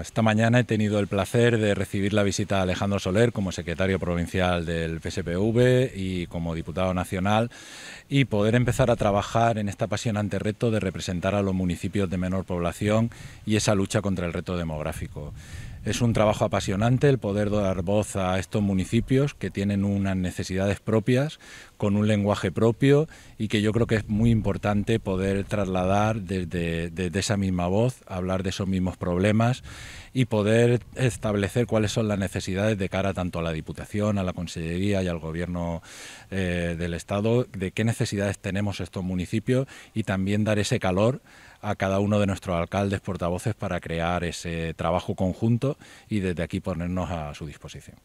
esta mañana he tenido el placer de recibir la visita de Alejandro Soler como secretario provincial del PSPV y como diputado nacional y poder empezar a trabajar en este apasionante reto de representar a los municipios de menor población y esa lucha contra el reto demográfico. Es un trabajo apasionante el poder dar voz a estos municipios que tienen unas necesidades propias, con un lenguaje propio y que yo creo que es muy importante poder trasladar desde, esa misma voz, hablar de esos mismos problemas y poder establecer cuáles son las necesidades de cara tanto a la Diputación, a la Consellería y al Gobierno eh, del Estado, de qué necesidades tenemos estos municipios y también dar ese calor a cada uno de nuestros alcaldes, portavoces, para crear ese trabajo conjunto y desde aquí ponernos a su disposición.